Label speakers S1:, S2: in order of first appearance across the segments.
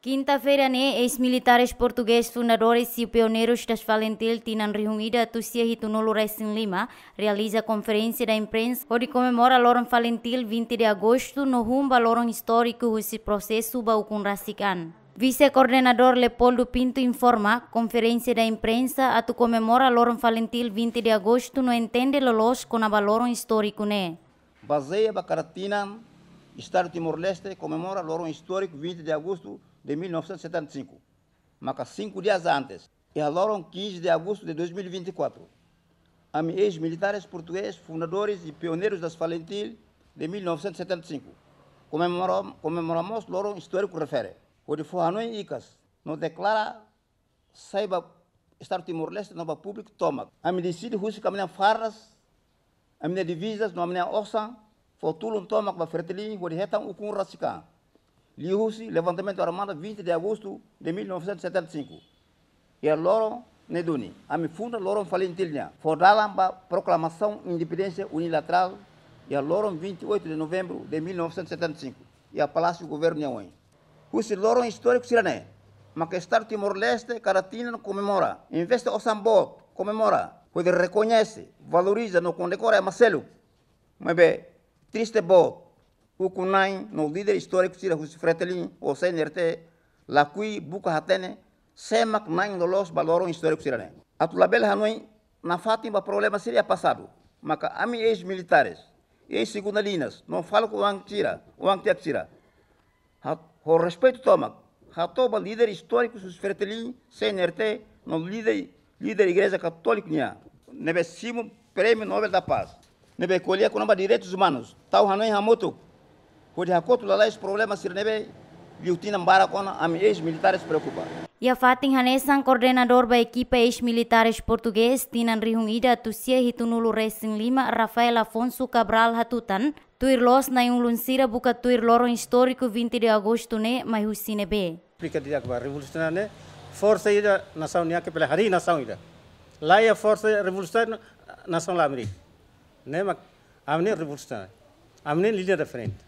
S1: Quinta-feira, né, ex-militares portugueses, fundadores e pioneiros das Valentil Tinan reunido a Tucia e Tunolo em Lima, realiza conferência da imprensa, onde comemora a Loron Valentil 20 de agosto, no rumo a Loron histórico esse processo Baucun Racican. Vice-coordenador Leopoldo Pinto informa, conferência da imprensa, a tu comemora Loron Valentil 20 de agosto, no entende lolos com a Loron histórico, né?
S2: Baseia Bacaratina, Estado Timor-Leste, comemora Loron histórico 20 de agosto, de 1975, marca cinco dias antes, e agora, 15 de agosto de 2024. A ex-militares portugueses, fundadores e pioneiros das Falentil de 1975. Comemoramos, comemoramos logo histórico refere. O de Forranó e Icas não declara saiba estar Timor-Leste nova pública toma. A medicina que amanhã farras, a minha divisas, não a minha orçam, fotulum toma com a o de retam, o com racican. Liu-se levantamento armado 20 de agosto de 1975. E loro Neduni, a mi funda loro falentilha, a proclamação independência unilateral e a loro 28 de novembro de 1975 e a Palácio do Governo Nhaões. Os loro histórico sirané, Maquestar Timor-Leste, Caratina comemora, Investe o Sambo comemora, pois reconhece, valoriza, no condecora é Marcelo. Mas bem, triste bom, o ukunai no líder histórico Sirajusi Fretelin ou CNRT, lakui buka hatene, semak nain no los valorong histórico sirane. Atulabel hanoi, na fatimba problema seria passado, mas maka ami ex-militares, ex-segunda linhas, não falo com o Angtira, o Angtiak Tira. O respeito toma, hatoba líder histórico Sus Fretelin, CNRT, no líder, líder igreja católica, nebesimo prêmio Nobel da Paz. Nebe colher com direitos humanos. Tal Hanoi Hamutuk, a Kujankotulala, esse problema Sirnebe, Liutina Mbaracona, a ex-militares preocupa.
S1: Yafatin Hanesan, coordenador da equipa ex-militares português, Tinan Rihungida, Tussia Hitunulu Racing Lima, Rafael Afonso Cabral Hatutan, Tuirlos na um luncira buca tuir loro histórico 20 de agosto ne, mas o
S3: cinebe. Explica de agora, revolucionário né, força ida nação nia que pela hari nação ida. Lá é a força revolucionária nação lá América. Né, mas minha revolucionária. Amne líder da frente.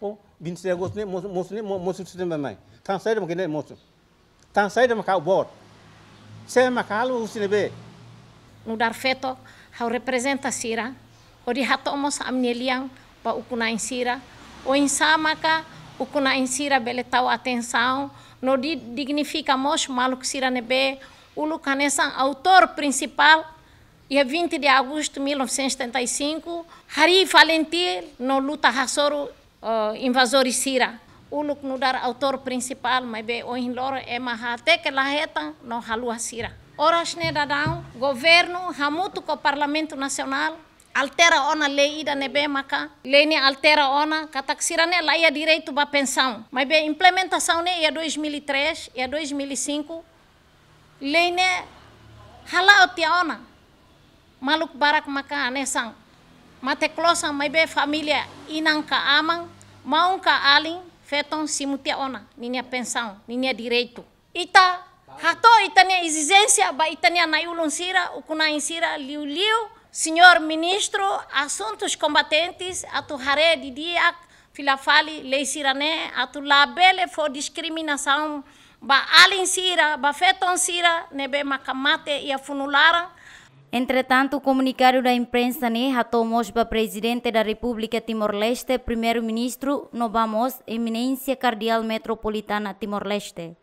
S3: o binsi agos ne mos mos moço mos sistem mamai tan sair mak ne mos tan sair mak au bor se mak alu usine be
S4: no dar feto hau representa sira o di hato mos amneliang pa ukuna insira o insamaka ukuna insira bele tau atenção no di dignifica mos maluk sira nebe o Lucanesan, autor principal, Dia 20 de agosto de 1975, Hari Valentir no luta Hassoru uh, eh, invasores Sira. Uluk dar autor principal, mas be oin lor é mahate que laheta no halua Sira. Oras ne governo, hamutu com parlamento nacional, altera ona lei ida nebe maka lei ne altera ona kataksira ne lá é direito ba pensão mas be implementação ne ia 2003 ia 2005 lei ne hala otia ona maluk barak maka ne sang mateklosang maybe família inang ka amang maung ka aling feton simutia ona ninia pensão ninia direito ita hato itania exigência ba itania naiulun sira ukunain sira liu liu senhor ministro assuntos combatentes atu hare didiak filafali lei sirane atu labele fo discriminação
S1: ba aling sira ba feton sira nebe makamate ia funularan Entretanto, o comunicário da imprensa Neha Tomos para presidente da República Timor-Leste, primeiro-ministro, Novamos, eminência cardeal metropolitana Timor-Leste.